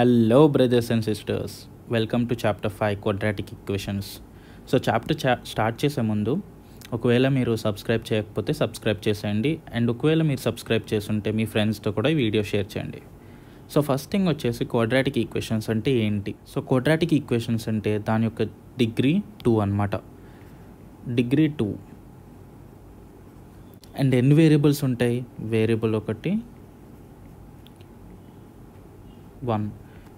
hello brothers and sisters welcome to chapter five quadratic equations so chapter చా start చేసే ముందు ఒకవేళ మీరు సబ్స్క్రైబ్ చేయకపోతే సబ్స్క్రైబ్ చేసేయండి అండ్ ఒకవేళ మీరు సబ్స్క్రైబ్ చేస్తుంటే మీ ఫ్రెండ్స్తో కూడా ఈ వీడియో షేర్ చేయండి సో ఫస్ట్ థింగ్ వచ్చేసి క్వడ్రాటిక్ ఈక్వేషన్స్ అంటే ఏంటి సో క్వడ్రాటిక్ ఈక్వేషన్స్ అంటే దాని యొక్క డిగ్రీ టూ అనమాట డిగ్రీ టూ అండ్ ఎన్ని వేరియబుల్స్ ఉంటాయి వేరియబుల్ ఒకటి వన్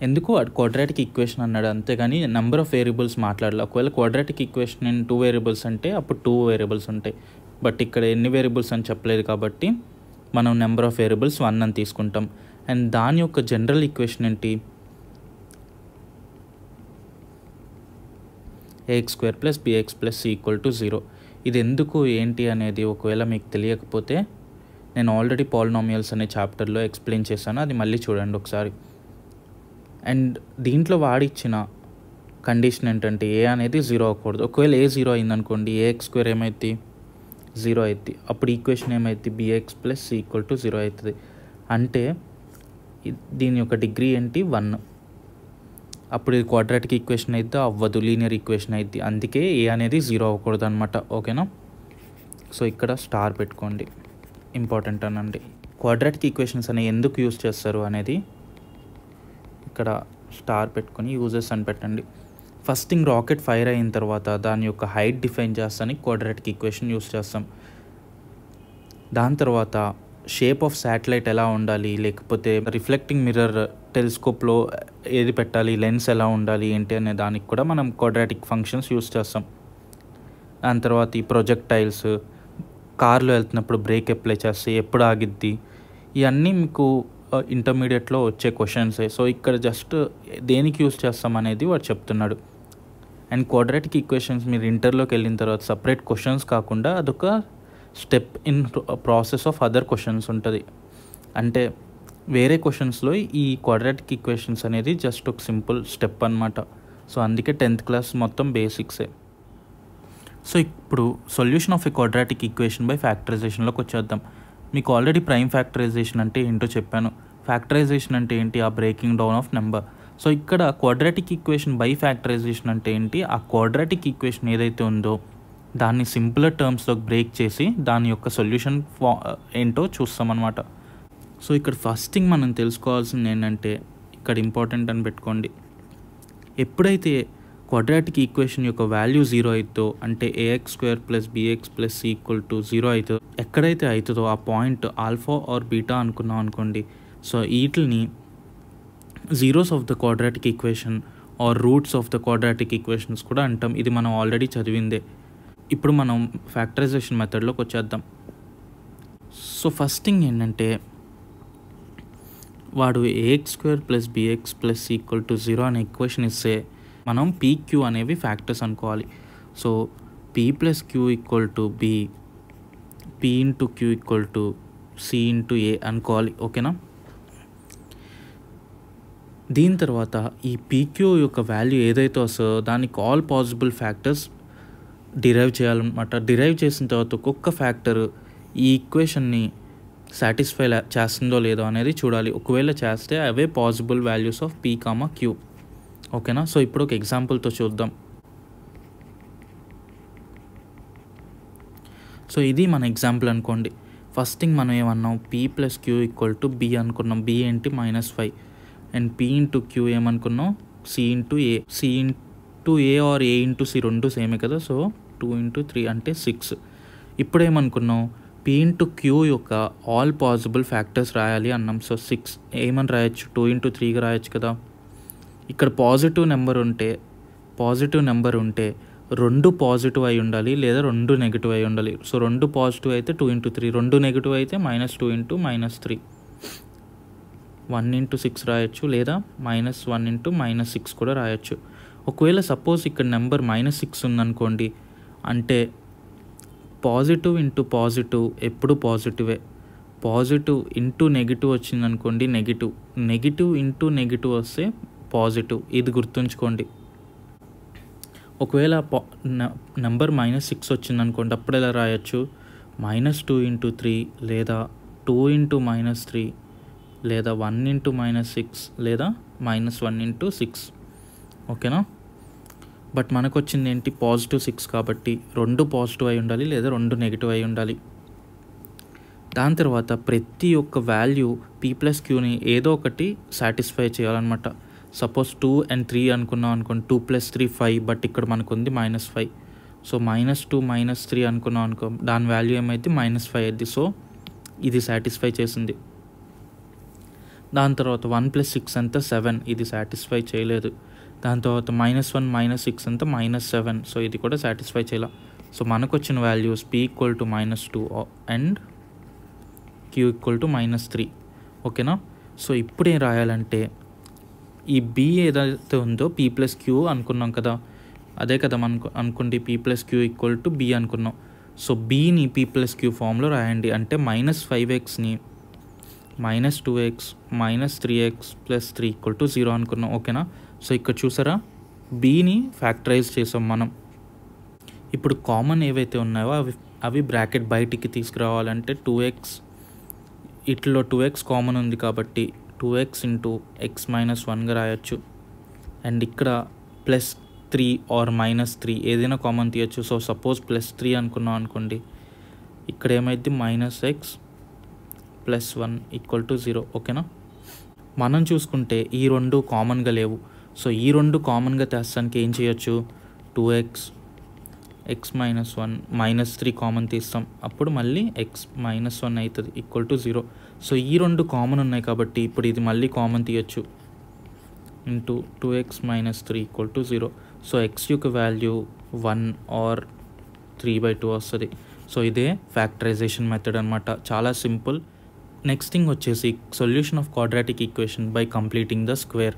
ఎందుకు వాడు క్వాడ్రాటిక్ ఈక్వేషన్ అన్నాడు అంతేగాని నెంబర్ ఆఫ్ వేరియబుల్స్ మాట్లాడాలి ఒకవేళ quadratic equation in two variables అంటే అప్పుడు టూ వేరియబుల్స్ ఉంటాయి బట్ ఇక్కడ ఎన్ని వేరియబుల్స్ అని చెప్పలేదు కాబట్టి మనం నెంబర్ ఆఫ్ వేరియబుల్స్ వన్ అని తీసుకుంటాం అండ్ దాని యొక్క జనరల్ ఈక్వేషన్ ఏంటి a x square plus b x plus equal to zero ఇది ఎందుకు ఏంటి అనేది ఒకవేళ మీకు తెలియకపోతే నేను ఆల్రెడీ పాలినామియల్స్ అనే చాప్టర్లో ఎక్స్ప్లెయిన్ చేశాను అది మళ్ళీ చూడండి ఒకసారి అండ్ దీంట్లో వాడిచ్చిన కండిషన్ ఏంటంటే ఏ అనేది జీరో అవ్వకూడదు ఒకవేళ ఏ జీరో అయిందనుకోండి ఏఎక్స్ స్క్వేర్ ఏమైద్ది జీరో అవుతుంది అప్పుడు ఈక్వేషన్ ఏమైద్ది b x plus equal to zero అవుతుంది అంటే దీని యొక్క డిగ్రీ ఏంటి వన్ అప్పుడు ఇది క్వాడ్రాటిక్ ఈక్వేషన్ అయితే అవ్వదు లీనియర్ ఈక్వేషన్ అయితే అందుకే ఏ అనేది జీరో అవ్వకూడదు అనమాట ఓకేనా సో ఇక్కడ స్టార్ పెట్టుకోండి ఇంపార్టెంట్ అనండి క్వాడ్రాటిక్ ఈక్వేషన్స్ అనేవి ఎందుకు యూస్ చేస్తారు అనేది ఇక్కడ స్టార్ పెట్టుకొని యూజెస్ అని పెట్టండి ఫస్ట్ థింగ్ రాకెట్ ఫైర్ అయిన తర్వాత దాని యొక్క హైట్ డిఫైన్ చేస్తానికి క్వాడ్రాటిక్ ఈక్వేషన్ యూస్ చేస్తాం దాని తర్వాత షేప్ ఆఫ్ శాటిలైట్ ఎలా ఉండాలి లేకపోతే రిఫ్లెక్టింగ్ మిర్రర్ టెలిస్కోప్లో ఏది పెట్టాలి లెన్స్ ఎలా ఉండాలి ఏంటి అనే దానికి కూడా మనం క్వాడ్రాటిక్ ఫంక్షన్స్ యూస్ చేస్తాం దాని తర్వాత ఈ ప్రొజెక్టైల్స్ కార్లో వెళ్తున్నప్పుడు బ్రేక్ అప్లై చేస్తే ఎప్పుడు ఆగిద్ది ఇవన్నీ మీకు ఇంటర్మీడియట్లో వచ్చే క్వశ్చన్సే సో ఇక్కడ జస్ట్ దేనికి యూస్ చేస్తాం అనేది వాడు చెప్తున్నాడు అండ్ క్వాడ్రాటిక్ ఈక్వేషన్స్ మీరు ఇంటర్లోకి వెళ్ళిన తర్వాత సపరేట్ క్వశ్చన్స్ కాకుండా అదొక step in process of other questions ఉంటుంది అంటే వేరే క్వశ్చన్స్లో ఈ క్వాడ్రాటిక్ ఈక్వేషన్స్ అనేది జస్ట్ ఒక సింపుల్ స్టెప్ అనమాట సో అందుకే టెన్త్ క్లాస్ మొత్తం బేసిక్సే సో ఇప్పుడు solution of a quadratic equation by ఫ్యాక్టరైజేషన్లోకి వచ్చేద్దాం మీకు ఆల్రెడీ ప్రైమ్ ఫ్యాక్టరైజేషన్ అంటే ఏంటో చెప్పాను ఫ్యాక్టరైజేషన్ అంటే ఏంటి ఆ breaking down of number so ఇక్కడ క్వాడ్రాటిక్ ఈక్వేషన్ బై ఫ్యాక్టరైజేషన్ అంటే ఏంటి ఆ క్వాడ్రాటిక్ ఈక్వేషన్ ఏదైతే ఉందో దాన్ని సింపులర్ టర్మ్స్లో బ్రేక్ చేసి దాని యొక్క సొల్యూషన్ ఫా ఏంటో చూస్తామన్నమాట సో ఇక్కడ ఫస్ట్ థింగ్ మనం తెలుసుకోవాల్సింది ఏంటంటే ఇక్కడ ఇంపార్టెంట్ అని పెట్టుకోండి ఎప్పుడైతే క్వాడ్రాటిక్ ఈక్వేషన్ యొక్క వాల్యూ జీరో అవుతుందో అంటే a x square plus b x plus equal to zero అవుతుందో ఎక్కడైతే అవుతుందో ఆ పాయింట్ ఆల్ఫా ఆర్ బీటా అనుకున్నాం అనుకోండి సో వీటిని zeros of the quadratic equation or roots of the quadratic equations కూడా అంటాం ఇది మనం ఆల్రెడీ చదివిందే ఇప్పుడు మనం ఫ్యాక్టరైజేషన్ మెథడ్లోకి వచ్చేద్దాం సో ఫస్ట్ థింగ్ ఏంటంటే వాడు a x square plus b x plus equal to zero అనే ఈక్వేషన్ ఇస్తే మనం పీక్యూ అనేవి ఫ్యాక్టర్స్ అనుకోవాలి so p plus q equal to b p into q equal to c into a అనుకోవాలి ఓకేనా దీని తర్వాత ఈ పీక్యూ యొక్క వాల్యూ ఏదైతే వస్తుందో దానికి ఆల్ పాసిబుల్ ఫ్యాక్టర్స్ డిరైవ్ చేయాలన్నమాట డిరైవ్ చేసిన తర్వాత ఒక్కొక్క ఫ్యాక్టర్ ఈ ఈక్వేషన్ని సాటిస్ఫై చేస్తుందో లేదో అనేది చూడాలి ఒకవేళ చేస్తే అవే possible values of p comma q ఓకేనా సో ఇప్పుడు ఒక ఎగ్జాంపుల్తో చూద్దాం సో ఇది మన ఎగ్జాంపుల్ అనుకోండి ఫస్ట్ థింగ్ మనం ఏమన్నాం p plus q equal to b అనుకున్నాం బి ఏంటి minus five and p into q ఏమనుకున్నాం c into a c into a or a into c రెండు సేమే కదా సో టూ ఇంటూ త్రీ అంటే సిక్స్ ఇప్పుడు ఏమనుకున్నాం పీ ఇంటూ క్యూ యొక్క ఆల్ పాసిబుల్ ఫ్యాక్టర్స్ రాయాలి అన్నాం సో సిక్స్ ఏమని రాయొచ్చు టూ ఇంటూ త్రీగా రాయొచ్చు కదా ఇక్కడ పాజిటివ్ నెంబర్ ఉంటే పాజిటివ్ నెంబర్ ఉంటే రెండు పాజిటివ్ అయి ఉండాలి లేదా రెండు నెగిటివ్ అయి ఉండాలి సో రెండు పాజిటివ్ అయితే టూ ఇంటూ త్రీ రెండు నెగిటివ్ అయితే minus two into minus three one into six రాయొచ్చు లేదా minus one into minus six కూడా రాయొచ్చు ఒకవేళ సపోజ్ ఇక్కడ నెంబర్ మైనస్ సిక్స్ ఉందనుకోండి అంటే పాజిటివ్ ఇంటూ పాజిటివ్ ఎప్పుడు పాజిటివే పాజిటివ్ ఇంటూ నెగిటివ్ వచ్చిందనుకోండి నెగిటివ్ నెగిటివ్ ఇంటూ నెగిటివ్ వస్తే పాజిటివ్ ఇది గుర్తుంచుకోండి ఒకవేళ పా నెంబర్ మైనస్ సిక్స్ వచ్చిందనుకోండి అప్పుడు ఎలా రాయొచ్చు మైనస్ టూ ఇంటూ త్రీ లేదా టూ ఇంటూ మైనస్ త్రీ లేదా వన్ ఇంటూ మైనస్ సిక్స్ లేదా మైనస్ వన్ ఇంటూ సిక్స్ ఓకేనా బట్ మనకు వచ్చింది ఏంటి పాజిటివ్ సిక్స్ కాబట్టి రెండు పాజిటివ్ అయి ఉండాలి లేదా రెండు నెగిటివ్ అయి ఉండాలి దాని తర్వాత ప్రతి ఒక్క వాల్యూ పీ ప్లస్ క్యూని ఏదో ఒకటి సాటిస్ఫై చేయాలన్నమాట సపోజ్ టూ అండ్ త్రీ అనుకున్నాం అనుకోండి two plus three five but ఇక్కడ మనకు ఉంది minus five so minus two minus three అనుకున్నాం అనుకో దాని వాల్యూ ఏమైతే మైనస్ ఫైవ్ అయింది సో ఇది సాటిస్ఫై చేసింది దాని తర్వాత వన్ ప్లస్ సిక్స్ అంతా సెవెన్ ఇది సాటిస్ఫై చేయలేదు దాని తర్వాత మైనస్ వన్ మైనస్ సిక్స్ అంతా మైనస్ సెవెన్ సో ఇది కూడా సాటిస్ఫై చేయాల సో మనకు వచ్చిన values p equal to minus two and q equal to minus three ఓకేనా సో ఇప్పుడు ఏం రాయాలంటే ఈ బి ఏదైతే ఉందో పీ ప్లస్ క్యూ అనుకున్నాం కదా అదే కదా మనం అనుకోండి p plus q equal to b అనుకున్నాం సో బీని పీ ప్లస్ క్యూ ఫామ్లో రాయండి అంటే మైనస్ ఫైవ్ ఎక్స్ని minus two x minus three x plus three equal to zero అనుకున్నాం ఓకేనా సో ఇక్కడ చూసారా బీని ఫ్యాక్టరైజ్ చేసాం మనం ఇప్పుడు కామన్ ఏవైతే ఉన్నాయో అవి అవి బ్రాకెట్ బయటికి తీసుకురావాలంటే టూ ఎక్స్ ఇట్లో టూ ఎక్స్ కామన్ ఉంది కాబట్టి two x into x minus వన్గా రాయొచ్చు అండ్ ఇక్కడ plus three or minus three ఏదైనా కామన్ తీయచ్చు సో సపోజ్ ప్లస్ త్రీ అనుకున్నాం అనుకోండి ఇక్కడ ఏమైద్ది minus x plus one equal to zero ఓకేనా మనం చూసుకుంటే ఈ రెండు కామన్గా లేవు సో ఈ రెండు కామన్గా తెస్తానికి ఏం చేయొచ్చు two x x minus one minus three common తీస్తాం అప్పుడు మళ్ళీ ఎక్స్ మైనస్ వన్ అవుతుంది ఈక్వల్ టు జీరో సో ఈ రెండు కామన్ ఉన్నాయి కాబట్టి ఇప్పుడు ఇది మళ్ళీ కామన్ తీయొచ్చు into two x minus three equal to zero so x యొక్క value one or three by two వస్తుంది సో ఇదే ఫ్యాక్టరైజేషన్ మెథడ్ అనమాట చాలా సింపుల్ నెక్స్ట్ థింగ్ వచ్చేసి solution of quadratic equation by completing the square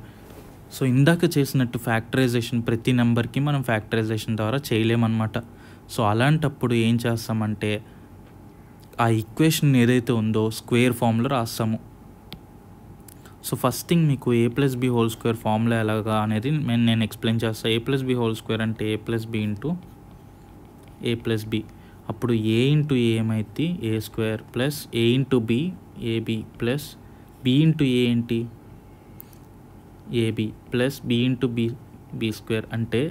so ఇందాక చేసినట్టు factorisation ప్రతి నెంబర్కి మనం ఫ్యాక్టరైజేషన్ ద్వారా చేయలేమన్నమాట సో అలాంటప్పుడు ఏం చేస్తామంటే ఆ ఈక్వేషన్ ఏదైతే ఉందో స్క్వేర్ ఫామ్లో రాస్తాము సో ఫస్ట్ థింగ్ మీకు a plus b whole square formula ఎలాగా అనేది నేను నేను ఎక్స్ప్లెయిన్ చేస్తాను a plus b whole square అంటే a plus b into a plus b అప్పుడు ఏ ఇంటూ ఏ ఏమైతే a square plus a into b a b plus b into a ఏంటి a b plus b into b b square అంటే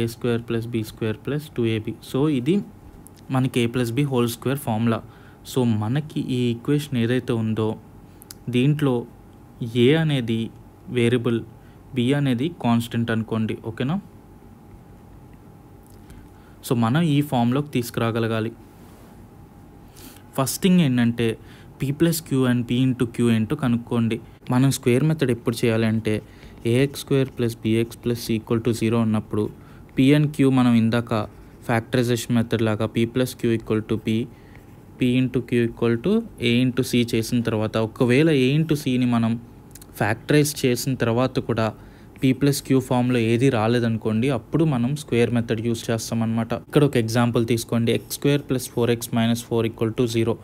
a square plus b square plus two a b so ఇది మనకి a plus b whole square formula so మనకి ఈ equation ఏదైతే ఉందో దీంట్లో ఏ అనేది వేరియబుల్ బి అనేది కాన్స్టెంట్ అనుకోండి ఓకేనా సో మనం ఈ ఫామ్లోకి తీసుకురాగలగాలి ఫస్ట్ థింగ్ ఏంటంటే p plus q and p into q ఏంటో కనుక్కోండి మనం స్క్వేర్ మెథడ్ ఎప్పుడు చేయాలంటే a x square plus b x plus equal to zero ఉన్నప్పుడు పీ అండ్ క్యూ మనం ఇందాక ఫ్యాక్టరైజేషన్ మెథడ్ లాగా p plus q equal to p p into q equal to a into c చేసిన తర్వాత ఒకవేళ ఏ ఇంటూ సిని మనం ఫ్యాక్టరైజ్ చేసిన తర్వాత కూడా పీ ప్లస్ క్యూ ఫామ్లో ఏది రాలేదనుకోండి అప్పుడు మనం స్క్వేర్ మెథడ్ యూస్ చేస్తామన్నమాట ఇక్కడ ఒక ఎగ్జాంపుల్ తీసుకోండి x square plus four x minus four equal to zero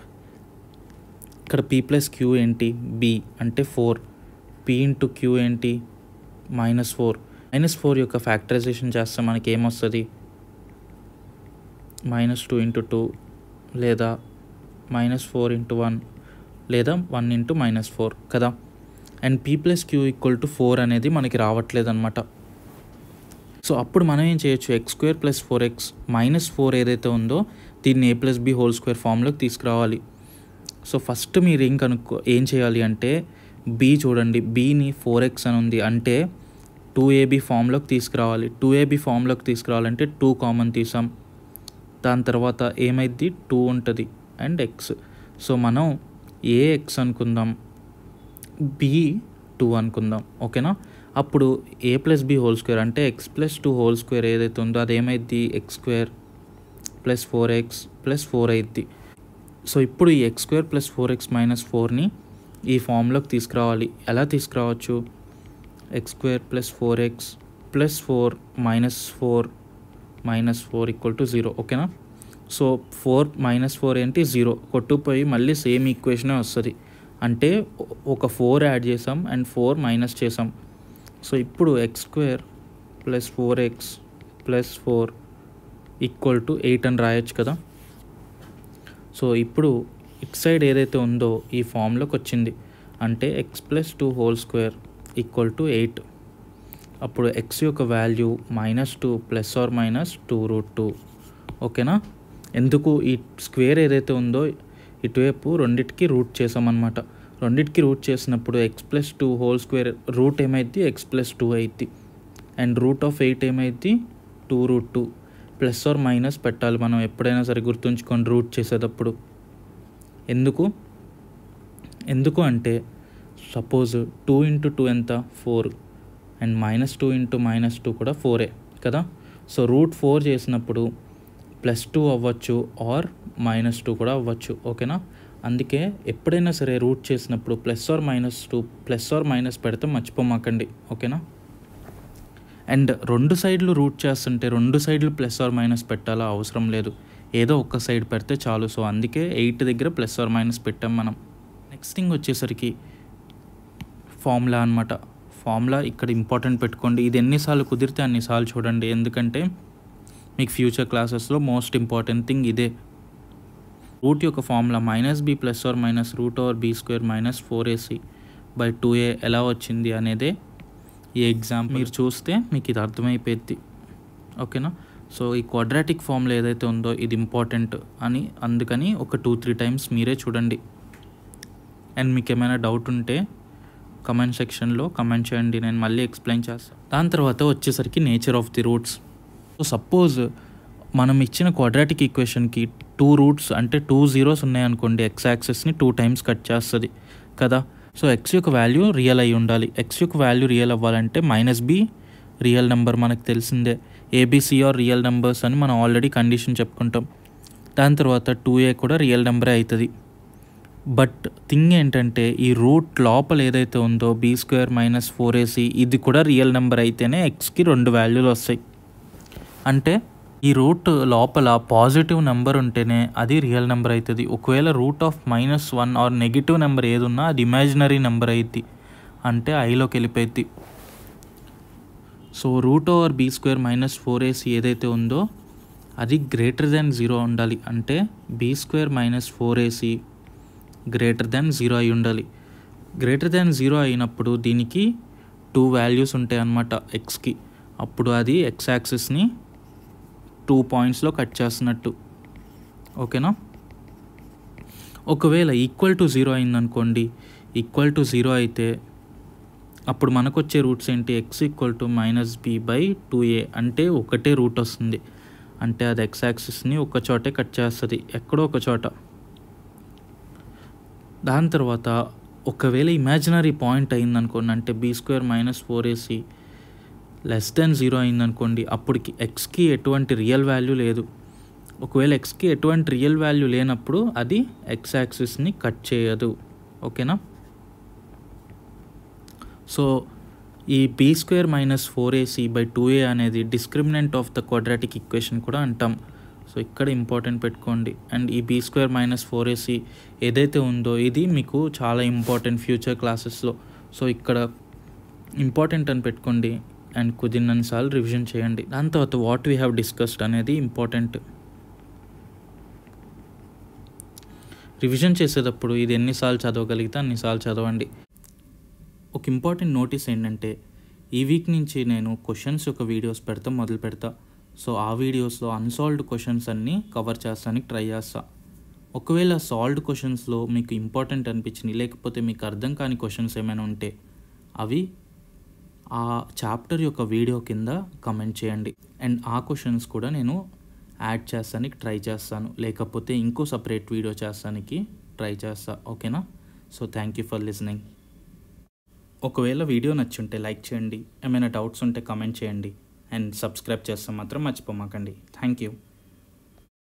ఇక్కడ పీ ప్లస్ క్యూ ఏంటి బి అంటే ఫోర్ పీ ఇంటూ క్యూ ఏంటి మైనస్ ఫోర్ మైనస్ ఫోర్ యొక్క ఫ్యాక్టరైజేషన్ చేస్తే మనకి ఏమొస్తుంది మైనస్ టూ ఇంటూ టూ లేదా మైనస్ ఫోర్ ఇంటూ వన్ లేదా వన్ ఇంటూ మైనస్ ఫోర్ కదా and p plus q equal to four అనేది మనకి రావట్లేదు అనమాట సో అప్పుడు మనం ఏం చేయొచ్చు x square plus four x minus four ఏదైతే ఉందో దీన్ని a plus b whole square ఫామ్లోకి తీసుకురావాలి సో ఫస్ట్ మీరు ఏం కనుక్కో ఏం చేయాలి అంటే బి చూడండి బీని ఫోర్ ఎక్స్ అని ఉంది అంటే టూ ఏబీ ఫామ్లోకి తీసుకురావాలి టూ ఏబీ ఫామ్లోకి తీసుకురావాలంటే టూ కామన్ తీసాం దాని తర్వాత ఏమైద్ది టూ ఉంటుంది అండ్ ఎక్స్ సో మనం ఏ ఎక్స్ అనుకుందాం బి టూ అనుకుందాం ఓకేనా అప్పుడు a plus b whole square అంటే x plus two whole square ఏదైతే ఉందో అది ఏమైద్ది x square plus four x plus four అయిద్ది సో ఇప్పుడు ఈ x square plus four x minus ఫోర్ని ఈ ఫామ్లోకి తీసుకురావాలి ఎలా తీసుకురావచ్చు x square plus four x plus four minus four minus four equal to zero ఓకేనా సో ఫోర్ మైనస్ ఫోర్ ఏంటి జీరో కొట్టుపోయి మళ్ళీ సేమ్ ఈక్వేషనే వస్తుంది అంటే ఒక ఫోర్ యాడ్ చేసాం అండ్ ఫోర్ మైనస్ చేసాం సో ఇప్పుడు x square plus four x plus four equal to eight అని రాయొచ్చు కదా సో ఇప్పుడు ఇట్ సైడ్ ఏదైతే ఉందో ఈ ఫామ్లోకి వచ్చింది అంటే x plus two whole square equal to eight అప్పుడు ఎక్స్ యొక్క value minus two plus or minus two root two ఓకేనా ఎందుకు ఈ స్క్వేర్ ఏదైతే ఉందో ఇటువైపు రెండిటికి రూట్ చేసామన్నమాట రెండిటికి రూట్ చేసినప్పుడు x plus two whole square root ఏమైద్ది ఎక్స్ ప్లస్ టూ అయిద్ది అండ్ రూట్ ఆఫ్ ఎయిట్ ఏమైద్ది two root two plus or minus పెట్టాలి మనం ఎప్పుడైనా సరే గుర్తుంచుకొని రూట్ చేసేటప్పుడు ఎందుకు ఎందుకు అంటే సపోజ్ టూ ఇంటూ టూ ఎంత four and minus two into minus two కూడా ఫోరే కదా సో రూట్ ఫోర్ చేసినప్పుడు ప్లస్ టూ అవ్వచ్చు ఆర్ మైనస్ టూ కూడా అవ్వచ్చు ఓకేనా అందుకే ఎప్పుడైనా సరే రూట్ చేసినప్పుడు plus or minus two plus or minus పెడితే మర్చిపోమాకండి ఓకేనా అండ్ రెండు సైడ్లు రూట్ చేస్తుంటే రెండు సైడ్లు ప్లస్ ఆర్ మైనస్ పెట్టాలా అవసరం లేదు ఏదో ఒక్క సైడ్ పెడితే చాలు సో అందుకే ఎయిట్ దగ్గర ప్లస్ ఆర్ మైనస్ పెట్టాం మనం నెక్స్ట్ థింగ్ వచ్చేసరికి ఫార్ములా అనమాట ఫార్ములా ఇక్కడ ఇంపార్టెంట్ పెట్టుకోండి ఇది ఎన్నిసార్లు కుదిరితే అన్నిసార్లు చూడండి ఎందుకంటే మీకు ఫ్యూచర్ క్లాసెస్లో మోస్ట్ ఇంపార్టెంట్ థింగ్ ఇదే రూట్ యొక్క formula minus b plus or minus root or b square minus four AC by two a ఎలా వచ్చింది అనేది ఈ ఎగ్జామ్ మీరు చూస్తే మీకు ఇది అర్థమైపోయింది ఓకేనా సో ఈ క్వాడ్రాటిక్ ఫార్ములా ఏదైతే ఉందో ఇది ఇంపార్టెంట్ అని అందుకని ఒక టూ త్రీ టైమ్స్ మీరే చూడండి అండ్ మీకు ఏమైనా డౌట్ ఉంటే కమెంట్ సెక్షన్లో కమెంట్ చేయండి నేను మళ్ళీ ఎక్స్ప్లెయిన్ చేస్తాను దాని తర్వాత వచ్చేసరికి nature of the roots so suppose మనం ఇచ్చిన క్వాడ్రాటిక్ ఈక్వేషన్కి టూ రూట్స్ అంటే టూ జీరోస్ ఉన్నాయనుకోండి ఎక్స్ యాక్సెస్ని టూ టైమ్స్ కట్ చేస్తుంది కదా సో ఎక్స్ యొక్క వాల్యూ రియల్ అయి ఉండాలి ఎక్స్ యొక్క వాల్యూ రియల్ అవ్వాలంటే మైనస్ బి రియల్ నెంబర్ మనకు తెలిసిందే ఏబీసీ ఆర్ రియల్ నెంబర్స్ అని మనం ఆల్రెడీ కండిషన్ చెప్పుకుంటాం దాని తర్వాత టూ ఏ కూడా రియల్ నెంబరే అవుతుంది బట్ థింగ్ ఏంటంటే ఈ రూట్ లోపల ఏదైతే ఉందో b square minus four a c ఇది కూడా రియల్ నెంబర్ అయితేనే ఎక్స్కి రెండు వాల్యూలు వస్తాయి అంటే ఈ రూట్ లోపల పాజిటివ్ నెంబర్ ఉంటేనే అది రియల్ నెంబర్ అవుతుంది ఒకవేళ root of minus one or negative number ఏది ఉన్నా అది ఇమాజినరీ నెంబర్ అయితే అంటే ఐలోకి వెళ్ళిపోయింది so root over B square minus four AC ఏదైతే ఉందో అది గ్రేటర్ దెన్ జీరో ఉండాలి అంటే B square minus four AC greater than zero అయి ఉండాలి గ్రేటర్ దెన్ జీరో అయినప్పుడు దీనికి టూ వాల్యూస్ ఉంటాయి అన్నమాట ఎక్స్కి అప్పుడు అది ఎక్స్ యాక్సిస్ని టూ పాయింట్స్లో కట్ చేస్తున్నట్టు ఓకేనా ఒకవేళ ఈక్వల్ టు జీరో అయిందనుకోండి ఈక్వల్ టు జీరో అయితే అప్పుడు మనకు వచ్చే రూట్స్ ఏంటి X equal to minus B by two A అంటే ఒకటే రూట్ వస్తుంది అంటే అది ఎక్స్ యాక్సిస్ని ఒక చోటే కట్ చేస్తుంది ఎక్కడో ఒక చోట దాని తర్వాత ఒకవేళ ఇమాజినరీ పాయింట్ అయింది అనుకోండి అంటే B square minus four AC less than zero అయిందనుకోండి అప్పటికి ఎక్స్కి ఎటువంటి రియల్ వాల్యూ లేదు ఒకవేళ ఎక్స్కి ఎటువంటి రియల్ వాల్యూ లేనప్పుడు అది ఎక్స్ యాక్సిస్ని కట్ చేయదు ఓకేనా సో ఈ B square minus four AC by two A అనేది discriminant of the quadratic equation కూడా అంటాం సో ఇక్కడ ఇంపార్టెంట్ పెట్టుకోండి అండ్ ఈ B square minus four AC ఏదైతే ఉందో ఇది మీకు చాలా ఇంపార్టెంట్ ఫ్యూచర్ క్లాసెస్లో సో ఇక్కడ ఇంపార్టెంట్ అని పెట్టుకోండి అండ్ కుదిరినన్నిసార్లు రివిజన్ చేయండి దాని తర్వాత వాట్ వీ హ్యావ్ డిస్కస్డ్ అనేది ఇంపార్టెంట్ రివిజన్ చేసేటప్పుడు ఇది ఎన్నిసార్లు చదవగలిగితే అన్నిసార్లు చదవండి ఒక ఇంపార్టెంట్ నోటీస్ ఏంటంటే ఈ వీక్ నుంచి నేను క్వశ్చన్స్ యొక్క వీడియోస్ పెడతా మొదలు పెడతా సో ఆ వీడియోస్లో అన్సాల్వ్డ్ క్వశ్చన్స్ అన్నీ కవర్ చేస్తానికి ట్రై చేస్తా ఒకవేళ సాల్వ్డ్ క్వశ్చన్స్లో మీకు ఇంపార్టెంట్ అనిపించినాయి లేకపోతే మీకు అర్థం కాని క్వశ్చన్స్ ఏమైనా ఉంటే అవి ఆ చాప్టర్ యొక్క వీడియో కింద కమెంట్ చేయండి అండ్ ఆ క్వశ్చన్స్ కూడా నేను యాడ్ చేస్తానికి ట్రై చేస్తాను లేకపోతే ఇంకో సపరేట్ వీడియో చేస్తానికి ట్రై చేస్తా ఓకేనా so thank you for listening ఒకవేళ వీడియో నచ్చుంటే లైక్ చేయండి ఏమైనా డౌట్స్ ఉంటే కమెంట్ చేయండి అండ్ సబ్స్క్రైబ్ చేస్తాం మాత్రం మర్చిపోమాకండి థ్యాంక్ యూ